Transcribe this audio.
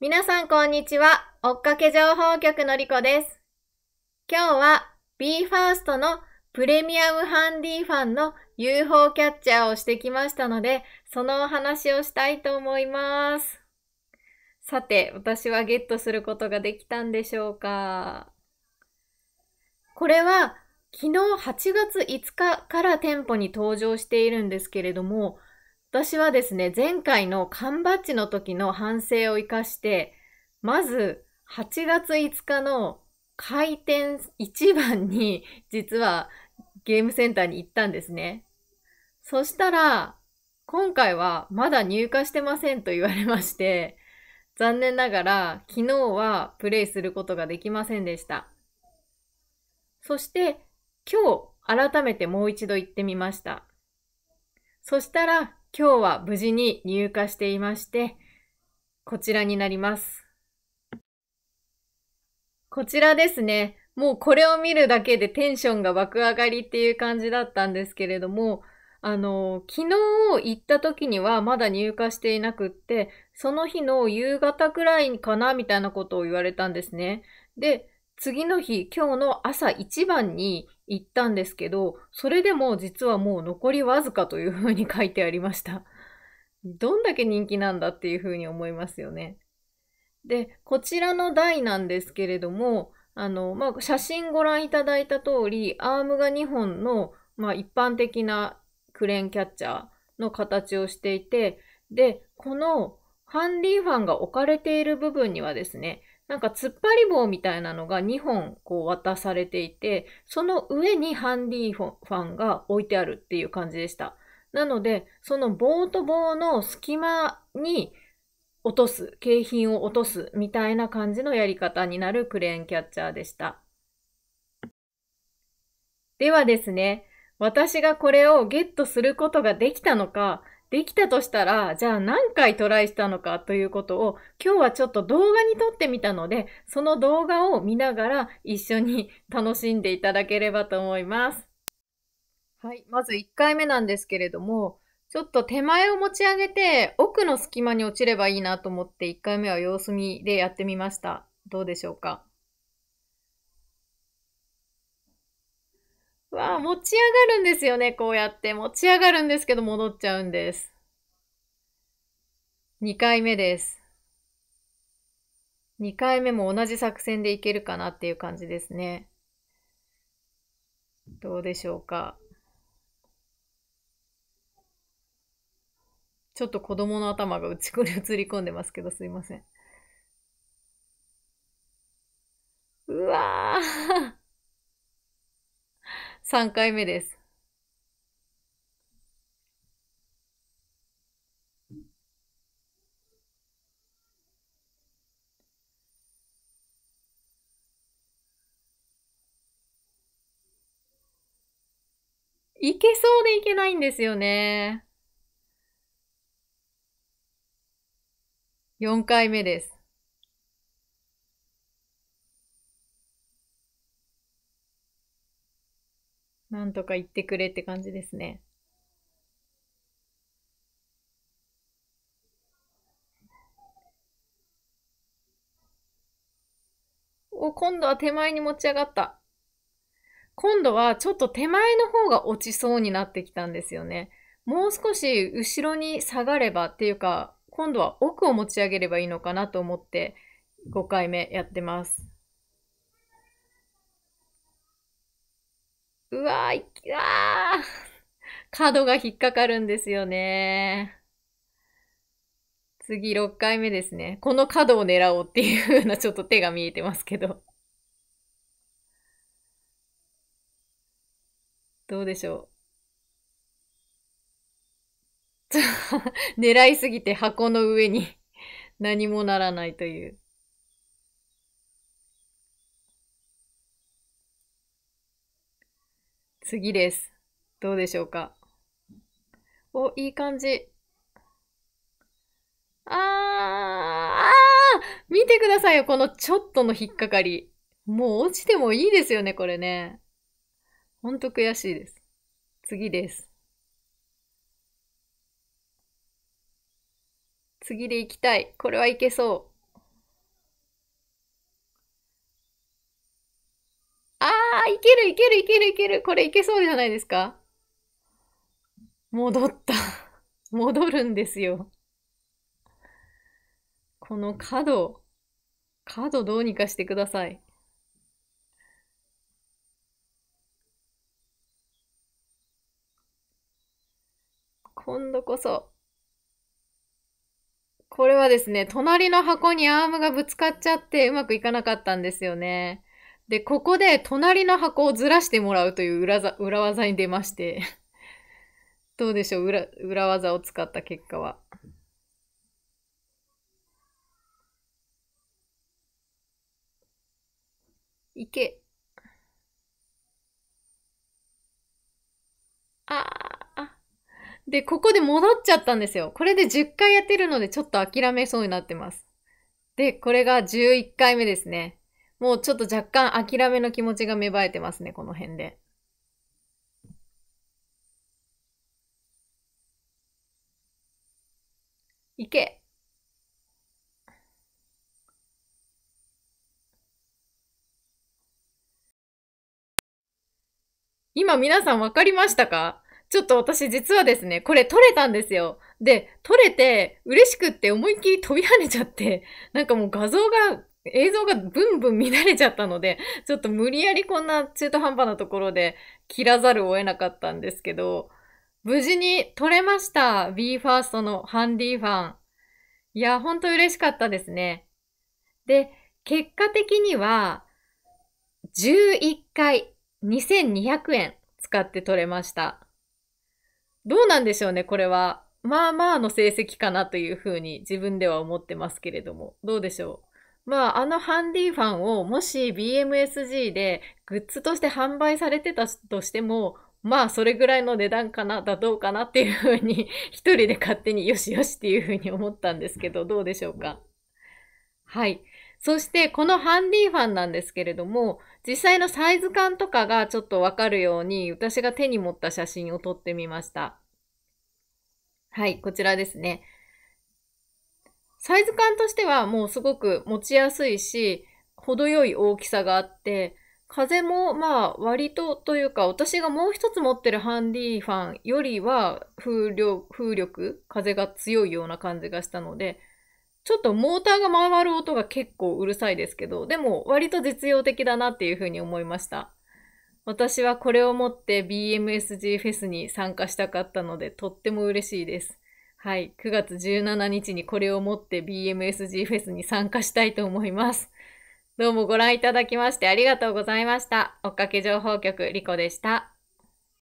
皆さんこんにちは。追っかけ情報局のりこです。今日は BE:FIRST のプレミアムハンディファンの UFO キャッチャーをしてきましたので、そのお話をしたいと思います。さて、私はゲットすることができたんでしょうかこれは昨日8月5日から店舗に登場しているんですけれども、私はですね、前回の缶バッジの時の反省を生かして、まず8月5日の開店1番に実はゲームセンターに行ったんですね。そしたら、今回はまだ入荷してませんと言われまして、残念ながら昨日はプレイすることができませんでした。そして今日改めてもう一度行ってみました。そしたら今日は無事に入荷していまして、こちらになります。こちらですね。もうこれを見るだけでテンションが爆上がりっていう感じだったんですけれども、あの、昨日行った時にはまだ入荷していなくって、その日の夕方くらいかなみたいなことを言われたんですね。で、次の日、今日の朝一番に行ったんですけど、それでも実はもう残りわずかというふうに書いてありました。どんだけ人気なんだっていうふうに思いますよね。で、こちらの台なんですけれども、あの、まあ、写真ご覧いただいた通り、アームが2本の、まあ、一般的なクレーンキャッチャーの形をしていて、で、このハンディファンが置かれている部分にはですね、なんか突っ張り棒みたいなのが2本こう渡されていて、その上にハンディファンが置いてあるっていう感じでした。なので、その棒と棒の隙間に落とす、景品を落とすみたいな感じのやり方になるクレーンキャッチャーでした。ではですね、私がこれをゲットすることができたのか、できたとしたら、じゃあ何回トライしたのかということを、今日はちょっと動画に撮ってみたので、その動画を見ながら一緒に楽しんでいただければと思います。はい、まず1回目なんですけれども、ちょっと手前を持ち上げて、奥の隙間に落ちればいいなと思って1回目は様子見でやってみました。どうでしょうかわあ、持ち上がるんですよね、こうやって。持ち上がるんですけど、戻っちゃうんです。2回目です。2回目も同じ作戦でいけるかなっていう感じですね。どうでしょうか。ちょっと子供の頭がうちこに映り込んでますけど、すいません。うわぁ3回目です。いけそうでいけないんですよね。4回目です。なんとか言ってくれって感じですね。お、今度は手前に持ち上がった。今度はちょっと手前の方が落ちそうになってきたんですよね。もう少し後ろに下がればっていうか、今度は奥を持ち上げればいいのかなと思って5回目やってます。うわー、いわー、角が引っかかるんですよね。次6回目ですね。この角を狙おうっていう風なちょっと手が見えてますけど。どうでしょう。狙いすぎて箱の上に何もならないという。次です。どうでしょうかお、いい感じ。あー、あー見てくださいよ、このちょっとの引っかかり。もう落ちてもいいですよね、これね。ほんと悔しいです。次です。次で行きたい。これはいけそう。いけるいけるいけるいける。これいけそうじゃないですか戻った。戻るんですよ。この角、角どうにかしてください。今度こそ。これはですね、隣の箱にアームがぶつかっちゃってうまくいかなかったんですよね。で、ここで隣の箱をずらしてもらうという裏裏技に出まして どうでしょう裏、裏技を使った結果は。いけ。ああ。で、ここで戻っちゃったんですよ。これで10回やってるのでちょっと諦めそうになってます。で、これが11回目ですね。もうちょっと若干諦めの気持ちが芽生えてますね、この辺で。いけ今皆さん分かりましたかちょっと私実はですね、これ取れたんですよ。で、取れて嬉しくって思いっきり飛び跳ねちゃって、なんかもう画像が映像がブンブン乱れちゃったので、ちょっと無理やりこんな中途半端なところで切らざるを得なかったんですけど、無事に撮れました。BE:FIRST のハンディファン。いや、ほんと嬉しかったですね。で、結果的には、11回2200円使って取れました。どうなんでしょうね、これは。まあまあの成績かなというふうに自分では思ってますけれども、どうでしょうまあ、あのハンディファンをもし BMSG でグッズとして販売されてたとしても、まあ、それぐらいの値段かな、だどうかなっていうふうに、一人で勝手によしよしっていうふうに思ったんですけど、どうでしょうか。はい。そして、このハンディファンなんですけれども、実際のサイズ感とかがちょっとわかるように、私が手に持った写真を撮ってみました。はい、こちらですね。サイズ感としてはもうすごく持ちやすいし、程よい大きさがあって、風もまあ割とというか、私がもう一つ持ってるハンディファンよりは風力、風力、風が強いような感じがしたので、ちょっとモーターが回る音が結構うるさいですけど、でも割と実用的だなっていうふうに思いました。私はこれを持って BMSG フェスに参加したかったのでとっても嬉しいです。はい、9月17日にこれを持って BMSG フェスに参加したいと思います。どうもご覧いただきましてありがとうございました。追っかけ情報局リコでした。